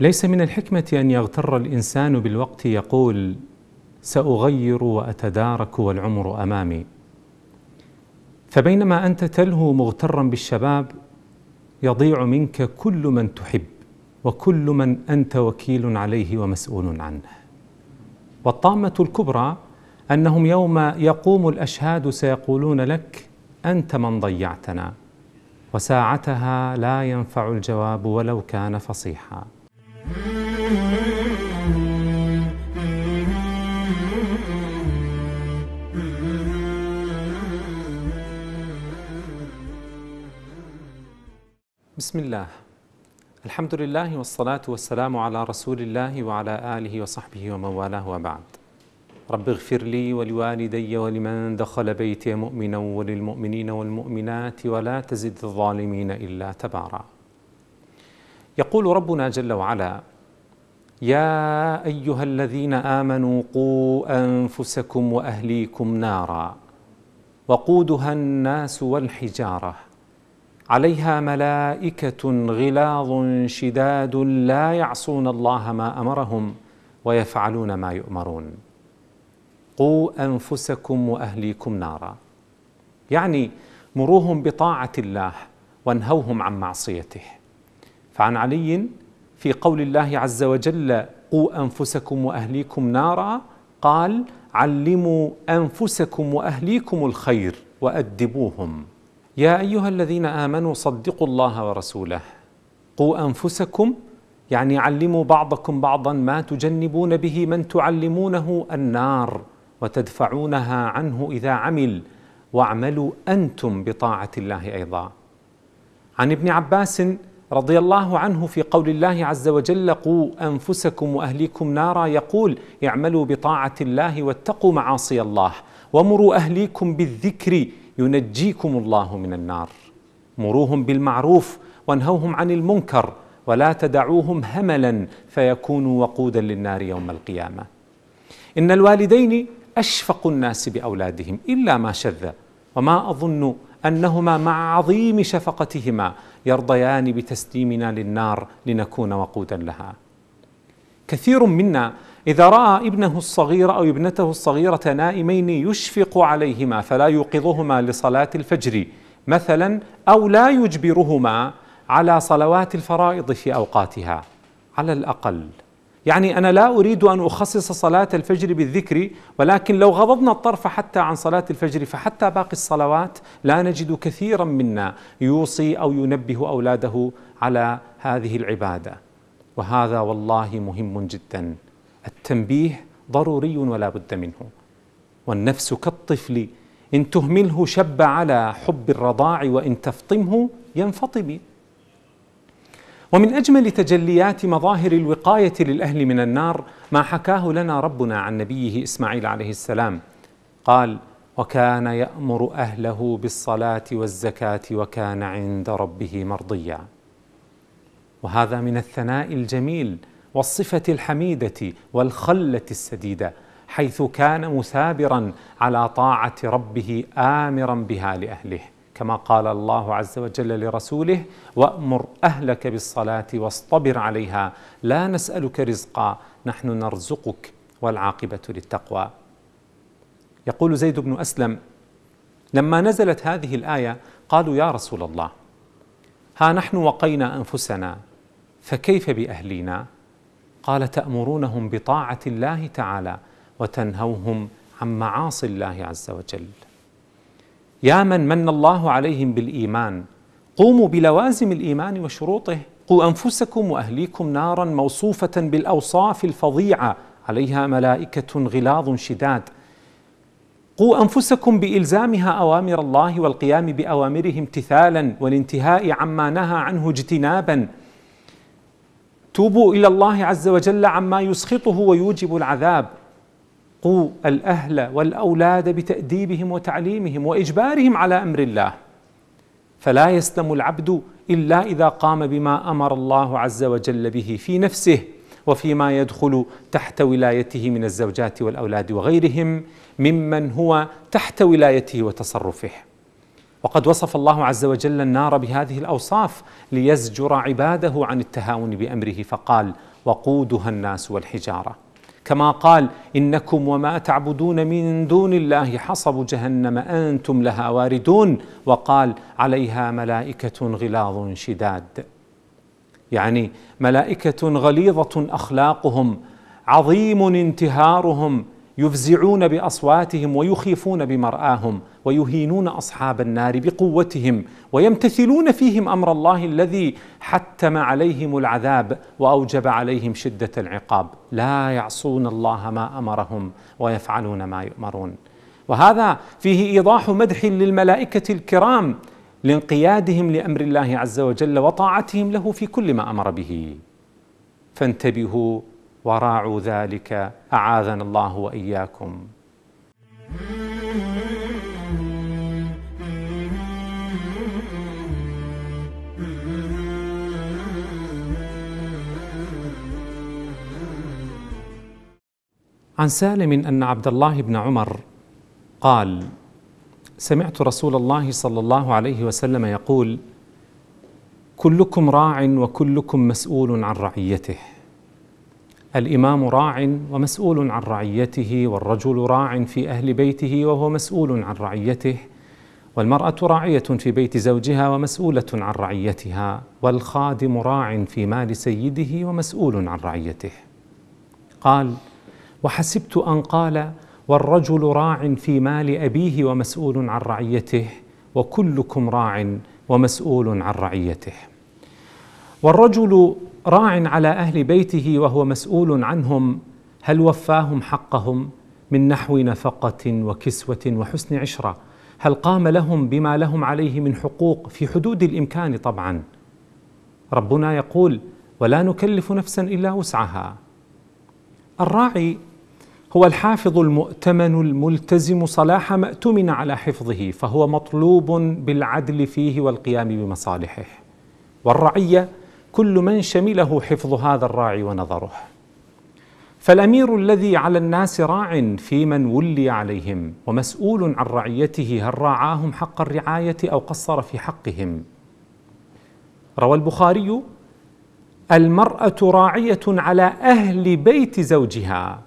ليس من الحكمة أن يغتر الإنسان بالوقت يقول سأغير وأتدارك والعمر أمامي فبينما أنت تلهو مغترا بالشباب يضيع منك كل من تحب وكل من أنت وكيل عليه ومسؤول عنه والطامة الكبرى أنهم يوم يقوم الأشهاد سيقولون لك أنت من ضيعتنا وساعتها لا ينفع الجواب ولو كان فصيحا بسم الله الحمد لله والصلاة والسلام على رسول الله وعلى آله وصحبه ومن والاه وبعد رب اغفر لي ولوالدي ولمن دخل بيتي مؤمنا وللمؤمنين والمؤمنات ولا تزد الظالمين إلا تبارا يقول ربنا جل وعلا يا ايها الذين امنوا قوا انفسكم واهليكم نارا وقودها الناس والحجاره عليها ملائكه غلاظ شداد لا يعصون الله ما امرهم ويفعلون ما يؤمرون قوا انفسكم واهليكم نارا يعني مروهم بطاعه الله وانهوهم عن معصيته فعن علي في قول الله عز وجل قوا انفسكم واهليكم نارا قال علموا انفسكم واهليكم الخير وادبوهم يا ايها الذين امنوا صدقوا الله ورسوله قوا انفسكم يعني علموا بعضكم بعضا ما تجنبون به من تعلمونه النار وتدفعونها عنه اذا عمل واعملوا انتم بطاعه الله ايضا عن ابن عباس رضي الله عنه في قول الله عز وجل قوا أنفسكم وأهليكم نارا يقول اعملوا بطاعة الله واتقوا معاصي الله ومروا أهليكم بالذكر ينجيكم الله من النار مروهم بالمعروف وانهوهم عن المنكر ولا تدعوهم هملا فيكونوا وقودا للنار يوم القيامة إن الوالدين أشفق الناس بأولادهم إلا ما شذ وما أظن أنهما مع عظيم شفقتهما يرضيان بتسليمنا للنار لنكون وقودا لها كثير منا اذا راى ابنه الصغير او ابنته الصغيره نائمين يشفق عليهما فلا يوقظهما لصلاه الفجر مثلا او لا يجبرهما على صلوات الفرائض في اوقاتها على الاقل يعني أنا لا أريد أن أخصص صلاة الفجر بالذكر ولكن لو غضضنا الطرف حتى عن صلاة الفجر فحتى باقي الصلوات لا نجد كثيرا منا يوصي أو ينبه أولاده على هذه العبادة وهذا والله مهم جدا التنبيه ضروري ولا بد منه والنفس كالطفل إن تهمله شب على حب الرضاع وإن تفطمه ينفطم ومن أجمل تجليات مظاهر الوقاية للأهل من النار ما حكاه لنا ربنا عن نبيه إسماعيل عليه السلام قال وكان يأمر أهله بالصلاة والزكاة وكان عند ربه مرضيا وهذا من الثناء الجميل والصفة الحميدة والخلة السديدة حيث كان مثابرا على طاعة ربه آمرا بها لأهله كما قال الله عز وجل لرسوله وامر اهلك بالصلاه واصطبر عليها لا نسالك رزقا نحن نرزقك والعاقبه للتقوى يقول زيد بن اسلم لما نزلت هذه الايه قالوا يا رسول الله ها نحن وقينا انفسنا فكيف باهلينا قال تامرونهم بطاعه الله تعالى وتنهوهم عن معاصي الله عز وجل يا من من الله عليهم بالإيمان قوموا بلوازم الإيمان وشروطه قوا أنفسكم وأهليكم نارا موصوفة بالأوصاف الفظيعة عليها ملائكة غلاظ شداد قوا أنفسكم بإلزامها أوامر الله والقيام بأوامره امتثالا والانتهاء عما نهى عنه اجتنابا توبوا إلى الله عز وجل عما يسخطه ويوجب العذاب قوا الاهل والاولاد بتاديبهم وتعليمهم واجبارهم على امر الله فلا يسلم العبد الا اذا قام بما امر الله عز وجل به في نفسه وفيما يدخل تحت ولايته من الزوجات والاولاد وغيرهم ممن هو تحت ولايته وتصرفه وقد وصف الله عز وجل النار بهذه الاوصاف ليزجر عباده عن التهاون بامره فقال وقودها الناس والحجاره كما قال انكم وما تعبدون من دون الله حصب جهنم انتم لها واردون وقال عليها ملائكه غلاظ شداد يعني ملائكه غليظه اخلاقهم عظيم انتهارهم يفزعون باصواتهم ويخيفون بمرآهم ويهينون اصحاب النار بقوتهم ويمتثلون فيهم امر الله الذي حتم عليهم العذاب واوجب عليهم شده العقاب لا يعصون الله ما امرهم ويفعلون ما يؤمرون وهذا فيه ايضاح مدح للملائكه الكرام لانقيادهم لامر الله عز وجل وطاعتهم له في كل ما امر به فانتبهوا وراعوا ذلك اعاذنا الله واياكم عن سالم ان عبد الله بن عمر قال سمعت رسول الله صلى الله عليه وسلم يقول كلكم راع وكلكم مسؤول عن رعيته الإمام راع ومسؤول عن رعيته والرجل راع في أهل بيته وهو مسؤول عن رعيته والمرأة راعية في بيت زوجها ومسؤولة عن رعيتها والخادم راع في مال سيده ومسؤول عن رعيته قال وحسبت أن قال والرجل راع في مال أبيه ومسؤول عن رعيته وكلكم راع ومسؤول عن رعيته والرجل راع على اهل بيته وهو مسؤول عنهم هل وفاهم حقهم من نحو نفقه وكسوه وحسن عشره هل قام لهم بما لهم عليه من حقوق في حدود الامكان طبعا ربنا يقول ولا نكلف نفسا الا وسعها الراعي هو الحافظ المؤتمن الملتزم صلاح ما اؤتمن على حفظه فهو مطلوب بالعدل فيه والقيام بمصالحه والرعيه كل من شمله حفظ هذا الراعي ونظره فالامير الذي على الناس راع في من ولي عليهم ومسؤول عن رعيته هل راعاهم حق الرعايه او قصر في حقهم روى البخاري المراه راعيه على اهل بيت زوجها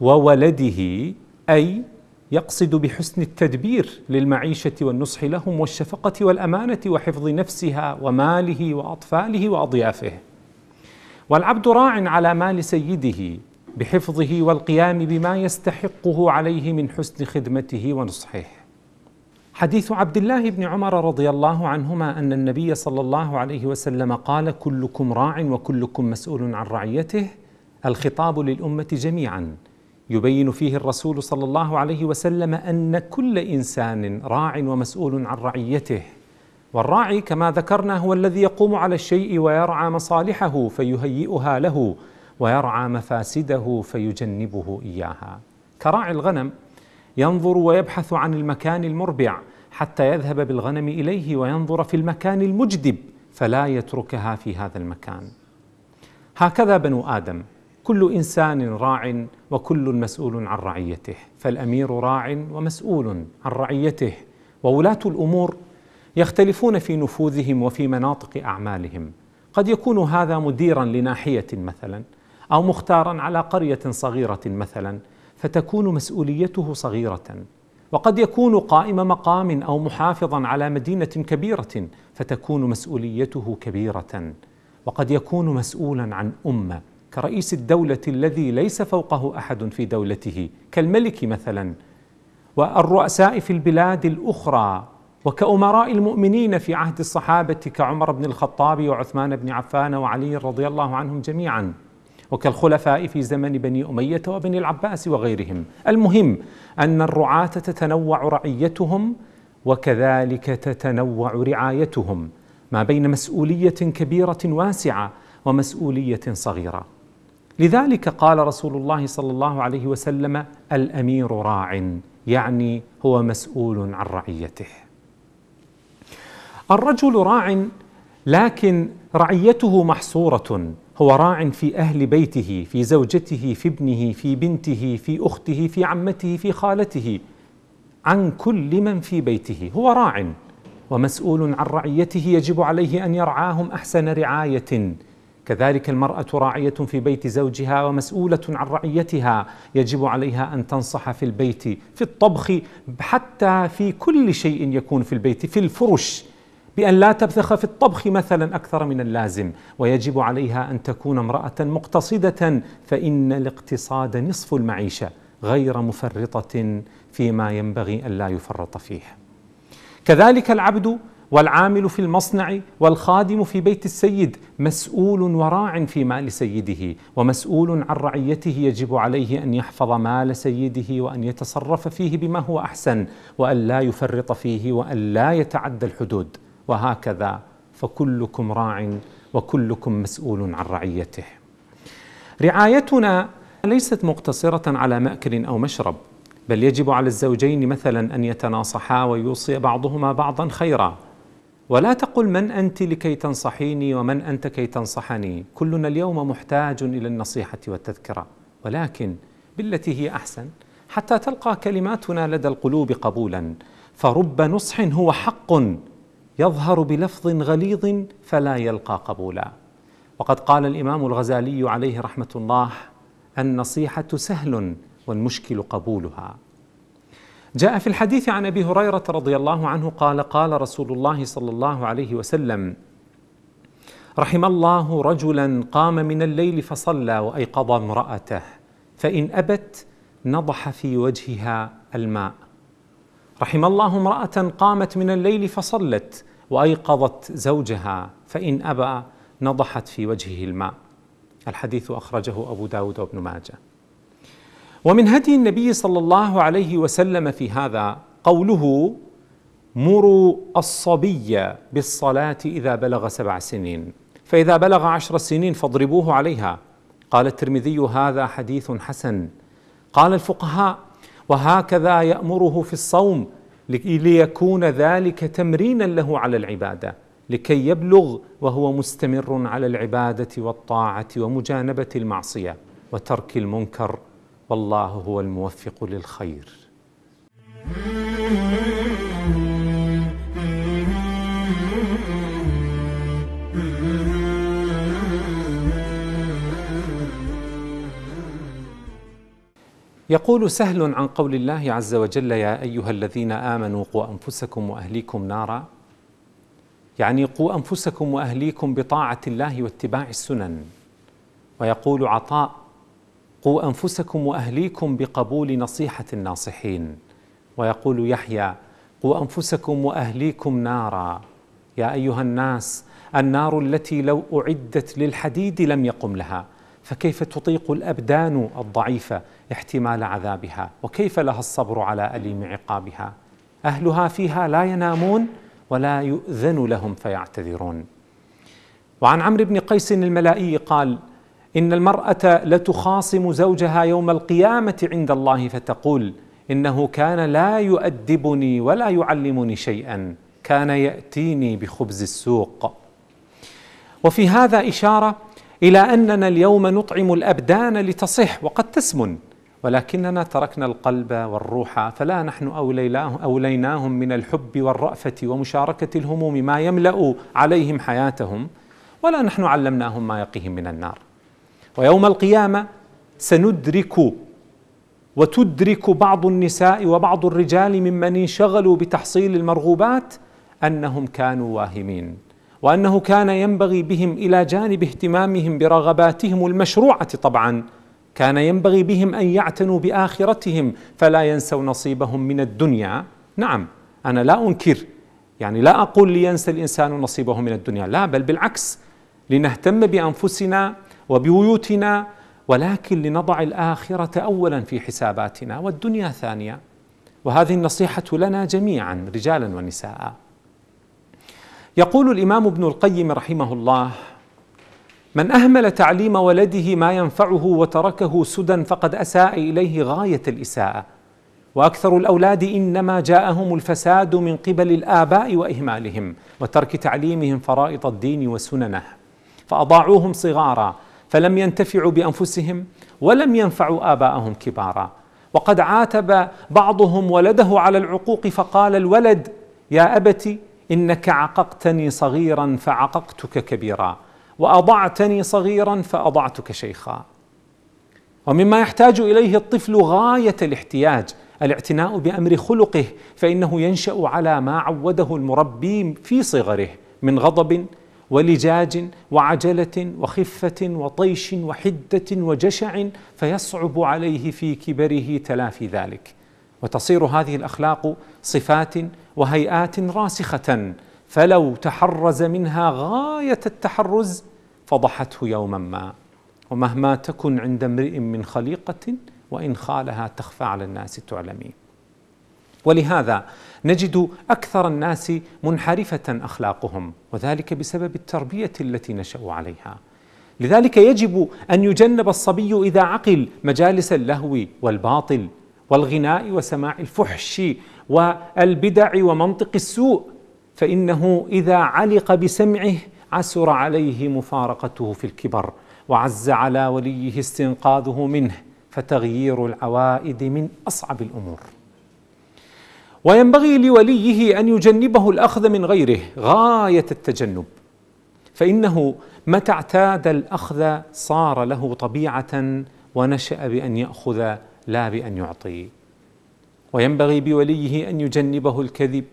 وولده اي يقصد بحسن التدبير للمعيشة والنصح لهم والشفقة والأمانة وحفظ نفسها وماله وأطفاله وأضيافه والعبد راع على مال سيده بحفظه والقيام بما يستحقه عليه من حسن خدمته ونصحه حديث عبد الله بن عمر رضي الله عنهما أن النبي صلى الله عليه وسلم قال كلكم راع وكلكم مسؤول عن رعيته الخطاب للأمة جميعاً يبين فيه الرسول صلى الله عليه وسلم ان كل انسان راع ومسؤول عن رعيته والراعي كما ذكرنا هو الذي يقوم على الشيء ويرعى مصالحه فيهيئها له ويرعى مفاسده فيجنبه اياها كراعي الغنم ينظر ويبحث عن المكان المربع حتى يذهب بالغنم اليه وينظر في المكان المجدب فلا يتركها في هذا المكان هكذا بنو ادم كل انسان راع وكل مسؤول عن رعيته فالامير راع ومسؤول عن رعيته وولاه الامور يختلفون في نفوذهم وفي مناطق اعمالهم قد يكون هذا مديرا لناحيه مثلا او مختارا على قريه صغيره مثلا فتكون مسؤوليته صغيره وقد يكون قائم مقام او محافظا على مدينه كبيره فتكون مسؤوليته كبيره وقد يكون مسؤولا عن امه كرئيس الدولة الذي ليس فوقه أحد في دولته كالملك مثلا والرؤساء في البلاد الأخرى وكأمراء المؤمنين في عهد الصحابة كعمر بن الخطاب وعثمان بن عفان وعلي رضي الله عنهم جميعا وكالخلفاء في زمن بني أمية وبني العباس وغيرهم المهم أن الرعاة تتنوع رعيتهم وكذلك تتنوع رعايتهم ما بين مسؤولية كبيرة واسعة ومسؤولية صغيرة لذلك قال رسول الله صلى الله عليه وسلم الامير راع يعني هو مسؤول عن رعيته الرجل راع لكن رعيته محصوره هو راع في اهل بيته في زوجته في ابنه في بنته في اخته في عمته في خالته عن كل من في بيته هو راع ومسؤول عن رعيته يجب عليه ان يرعاهم احسن رعايه كذلك المرأة راعية في بيت زوجها ومسؤولة عن رعيتها يجب عليها أن تنصح في البيت في الطبخ حتى في كل شيء يكون في البيت في الفرش بأن لا تبثخ في الطبخ مثلا أكثر من اللازم ويجب عليها أن تكون امرأة مقتصدة فإن الاقتصاد نصف المعيشة غير مفرطة فيما ينبغي ألا يفرط فيه كذلك العبد والعامل في المصنع والخادم في بيت السيد مسؤول وراع في مال سيده ومسؤول عن رعيته يجب عليه ان يحفظ مال سيده وان يتصرف فيه بما هو احسن وان لا يفرط فيه وان لا يتعدى الحدود وهكذا فكلكم راع وكلكم مسؤول عن رعيته رعايتنا ليست مقتصره على ماكل او مشرب بل يجب على الزوجين مثلا ان يتناصحا ويوصي بعضهما بعضا خيرا ولا تقل من انت لكي تنصحيني ومن انت كي تنصحني كلنا اليوم محتاج الى النصيحه والتذكره ولكن بالتي هي احسن حتى تلقى كلماتنا لدى القلوب قبولا فرب نصح هو حق يظهر بلفظ غليظ فلا يلقى قبولا وقد قال الامام الغزالي عليه رحمه الله النصيحه سهل والمشكل قبولها جاء في الحديث عن ابي هريره رضي الله عنه قال قال رسول الله صلى الله عليه وسلم رحم الله رجلا قام من الليل فصلى وايقظ امراته فان ابت نضح في وجهها الماء رحم الله امراه قامت من الليل فصلت وايقظت زوجها فان ابى نضحت في وجهه الماء الحديث اخرجه ابو داود وابن ماجه ومن هدي النبي صلى الله عليه وسلم في هذا قوله مروا الصبي بالصلاة إذا بلغ سبع سنين فإذا بلغ عشر سنين فاضربوه عليها قال الترمذي هذا حديث حسن قال الفقهاء وهكذا يأمره في الصوم ليكون ذلك تمرينا له على العباده لكي يبلغ وهو مستمر على العباده والطاعه ومجانبه المعصيه وترك المنكر والله هو الموفق للخير يقول سهل عن قول الله عز وجل يا ايها الذين امنوا قوا انفسكم واهليكم نارا يعني قوا انفسكم واهليكم بطاعه الله واتباع السنن ويقول عطاء قوا أنفسكم وأهليكم بقبول نصيحة الناصحين ويقول يحيى قوا أنفسكم وأهليكم نارا يا أيها الناس النار التي لو أعدت للحديد لم يقم لها فكيف تطيق الأبدان الضعيفة احتمال عذابها وكيف لها الصبر على أليم عقابها أهلها فيها لا ينامون ولا يؤذن لهم فيعتذرون وعن عمرو بن قيس الملائي قال إن المرأة لتخاصم زوجها يوم القيامة عند الله فتقول إنه كان لا يؤدبني ولا يعلمني شيئا كان يأتيني بخبز السوق وفي هذا إشارة إلى أننا اليوم نطعم الأبدان لتصح وقد تسمن ولكننا تركنا القلب والروح فلا نحن أوليناهم من الحب والرأفة ومشاركة الهموم ما يملأ عليهم حياتهم ولا نحن علمناهم ما يقيهم من النار ويوم القيامة سندرك وتدرك بعض النساء وبعض الرجال ممن انشغلوا بتحصيل المرغوبات أنهم كانوا واهمين وأنه كان ينبغي بهم إلى جانب اهتمامهم برغباتهم المشروعة طبعا كان ينبغي بهم أن يعتنوا بآخرتهم فلا ينسوا نصيبهم من الدنيا نعم أنا لا أنكر يعني لا أقول لينسى الإنسان نصيبه من الدنيا لا بل بالعكس لنهتم بأنفسنا وبيوتنا ولكن لنضع الاخره اولا في حساباتنا والدنيا ثانيه وهذه النصيحه لنا جميعا رجالا ونساء يقول الامام ابن القيم رحمه الله من اهمل تعليم ولده ما ينفعه وتركه سدى فقد اساء اليه غايه الاساءه واكثر الاولاد انما جاءهم الفساد من قبل الاباء واهمالهم وترك تعليمهم فرائض الدين وسننه فاضاعوهم صغارا فلم ينتفعوا بانفسهم ولم ينفعوا اباءهم كبارا وقد عاتب بعضهم ولده على العقوق فقال الولد يا ابت انك عققتني صغيرا فعققتك كبيرا واضعتني صغيرا فاضعتك شيخا ومما يحتاج اليه الطفل غايه الاحتياج الاعتناء بامر خلقه فانه ينشا على ما عوده المربي في صغره من غضب ولجاج وعجله وخفه وطيش وحده وجشع فيصعب عليه في كبره تلافي ذلك وتصير هذه الاخلاق صفات وهيئات راسخه فلو تحرز منها غايه التحرز فضحته يوما ما ومهما تكن عند امرئ من خليقه وان خالها تخفى على الناس تعلمين ولهذا نجد اكثر الناس منحرفه اخلاقهم وذلك بسبب التربيه التي نشأوا عليها لذلك يجب ان يجنب الصبي اذا عقل مجالس اللهو والباطل والغناء وسماع الفحش والبدع ومنطق السوء فانه اذا علق بسمعه عسر عليه مفارقته في الكبر وعز على وليه استنقاذه منه فتغيير العوائد من اصعب الامور وينبغي لوليه أن يجنبه الأخذ من غيره غاية التجنب فإنه متى اعتاد الأخذ صار له طبيعة ونشأ بأن يأخذ لا بأن يعطي وينبغي بوليه أن يجنبه الكذب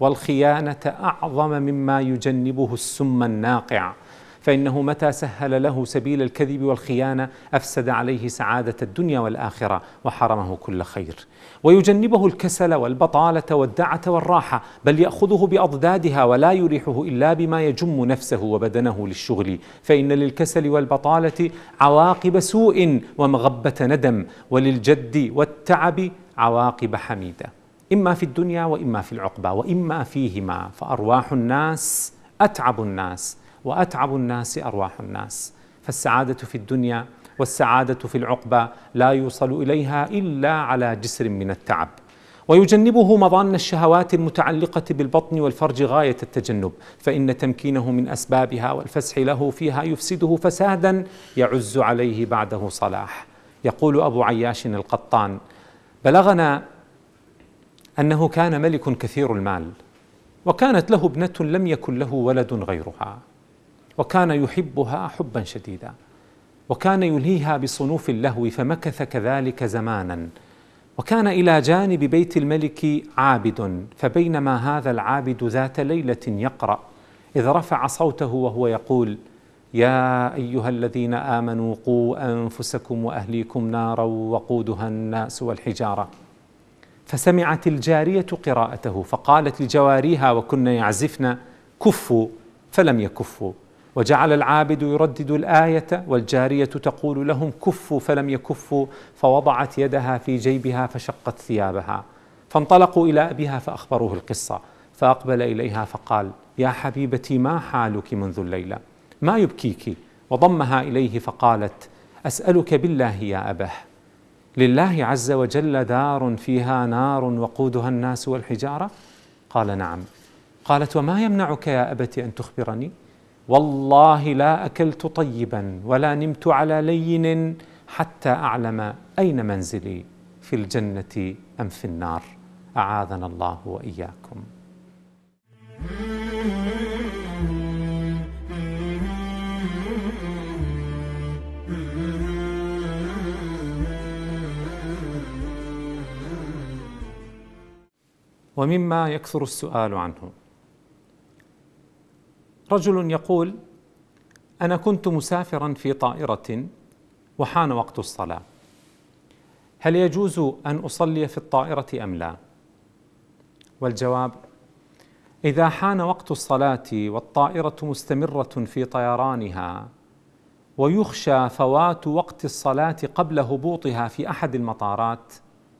والخيانة أعظم مما يجنبه السم الناقع فإنه متى سهل له سبيل الكذب والخيانة أفسد عليه سعادة الدنيا والآخرة وحرمه كل خير ويجنبه الكسل والبطالة والدعة والراحة بل يأخذه بأضدادها ولا يريحه إلا بما يجم نفسه وبدنه للشغل فإن للكسل والبطالة عواقب سوء ومغبة ندم وللجد والتعب عواقب حميدة إما في الدنيا وإما في العقبة وإما فيهما فأرواح الناس أتعب الناس وأتعب الناس أرواح الناس فالسعادة في الدنيا والسعادة في العقبة لا يوصل إليها إلا على جسر من التعب ويجنبه مضان الشهوات المتعلقة بالبطن والفرج غاية التجنب فإن تمكينه من أسبابها والفسح له فيها يفسده فسادا يعز عليه بعده صلاح يقول أبو عياش القطان بلغنا أنه كان ملك كثير المال وكانت له ابنة لم يكن له ولد غيرها وكان يحبها حبا شديدا وكان يلهيها بصنوف اللهو فمكث كذلك زمانا وكان الى جانب بيت الملك عابد فبينما هذا العابد ذات ليله يقرا اذ رفع صوته وهو يقول يا ايها الذين امنوا قوا انفسكم واهليكم نارا وقودها الناس والحجاره فسمعت الجاريه قراءته فقالت لجواريها وكن يعزفن كفوا فلم يكفوا وجعل العابد يردد الآية والجارية تقول لهم كفوا فلم يكفوا فوضعت يدها في جيبها فشقت ثيابها فانطلقوا إلى أبيها فأخبروه القصة فأقبل إليها فقال يا حبيبتي ما حالك منذ الليلة ما يبكيك وضمها إليه فقالت أسألك بالله يا أبه لله عز وجل دار فيها نار وقودها الناس والحجارة قال نعم قالت وما يمنعك يا أبت أن تخبرني والله لا اكلت طيبا ولا نمت على لين حتى اعلم اين منزلي في الجنه ام في النار اعاذنا الله واياكم ومما يكثر السؤال عنه رجل يقول انا كنت مسافرا في طائره وحان وقت الصلاه هل يجوز ان اصلي في الطائره ام لا والجواب اذا حان وقت الصلاه والطائره مستمره في طيرانها ويخشى فوات وقت الصلاه قبل هبوطها في احد المطارات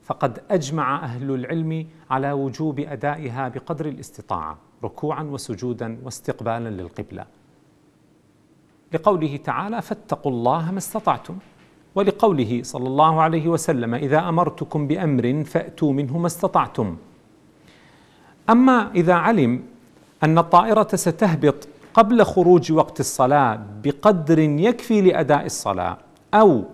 فقد اجمع اهل العلم على وجوب ادائها بقدر الاستطاعه ركوعا وسجودا واستقبالا للقبلة لقوله تعالى فاتقوا الله ما استطعتم ولقوله صلى الله عليه وسلم إذا أمرتكم بأمر فأتوا منه ما استطعتم أما إذا علم أن الطائرة ستهبط قبل خروج وقت الصلاة بقدر يكفي لأداء الصلاة أو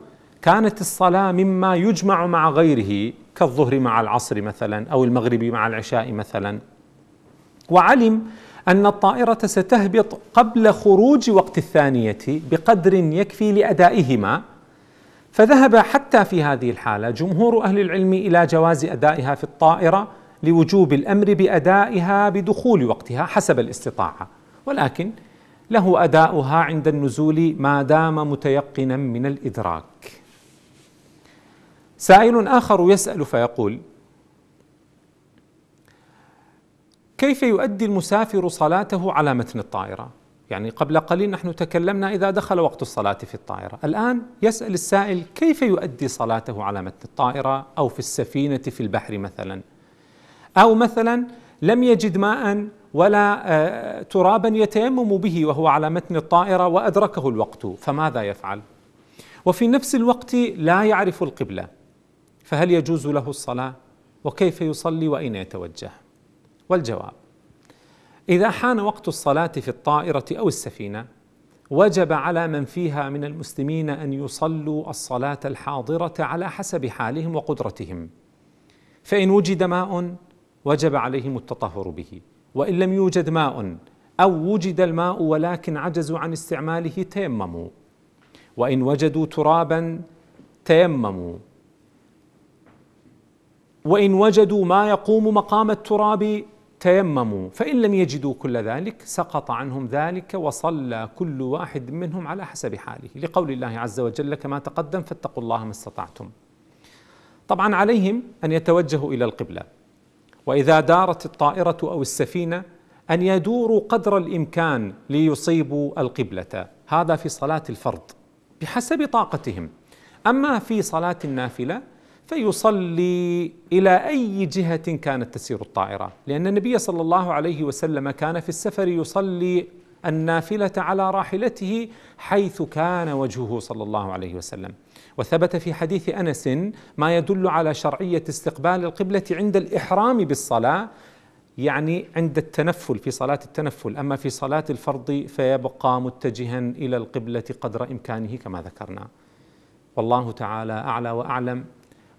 كانت الصلاة مما يجمع مع غيره كالظهر مع العصر مثلا أو المغرب مع العشاء مثلا وعلم أن الطائرة ستهبط قبل خروج وقت الثانية بقدر يكفي لأدائهما فذهب حتى في هذه الحالة جمهور أهل العلم إلى جواز أدائها في الطائرة لوجوب الأمر بأدائها بدخول وقتها حسب الاستطاعة ولكن له أداؤها عند النزول ما دام متيقنا من الإدراك سائل آخر يسأل فيقول كيف يؤدي المسافر صلاته على متن الطائرة؟ يعني قبل قليل نحن تكلمنا إذا دخل وقت الصلاة في الطائرة الآن يسأل السائل كيف يؤدي صلاته على متن الطائرة أو في السفينة في البحر مثلا أو مثلا لم يجد ماء ولا آه، ترابا يتيمم به وهو على متن الطائرة وأدركه الوقت فماذا يفعل؟ وفي نفس الوقت لا يعرف القبلة فهل يجوز له الصلاة؟ وكيف يصلي وأين يتوجه؟ والجواب إذا حان وقت الصلاة في الطائرة أو السفينة وجب على من فيها من المسلمين أن يصلوا الصلاة الحاضرة على حسب حالهم وقدرتهم فإن وجد ماء وجب عليهم التطهر به وإن لم يوجد ماء أو وجد الماء ولكن عجزوا عن استعماله تيمموا وإن وجدوا ترابا تيمموا وإن وجدوا ما يقوم مقام التراب تيمموا فإن لم يجدوا كل ذلك سقط عنهم ذلك وصلى كل واحد منهم على حسب حاله لقول الله عز وجل كما تقدم فاتقوا الله ما استطعتم طبعا عليهم أن يتوجهوا إلى القبلة وإذا دارت الطائرة أو السفينة أن يدوروا قدر الإمكان ليصيبوا القبلة هذا في صلاة الفرض بحسب طاقتهم أما في صلاة النافلة فيصلي الى اي جهه كانت تسير الطائره، لان النبي صلى الله عليه وسلم كان في السفر يصلي النافله على راحلته حيث كان وجهه صلى الله عليه وسلم. وثبت في حديث انس ما يدل على شرعيه استقبال القبله عند الاحرام بالصلاه يعني عند التنفل في صلاة التنفل أما في صلاة الفرض فيبقى متجها إلى القبلة قدر إمكانه كما ذكرنا والله تعالى أعلى وأعلم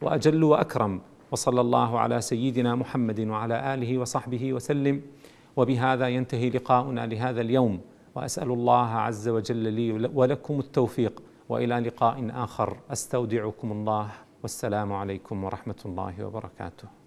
واجل واكرم وصلى الله على سيدنا محمد وعلى اله وصحبه وسلم وبهذا ينتهي لقاؤنا لهذا اليوم واسال الله عز وجل لي ولكم التوفيق والى لقاء اخر استودعكم الله والسلام عليكم ورحمه الله وبركاته.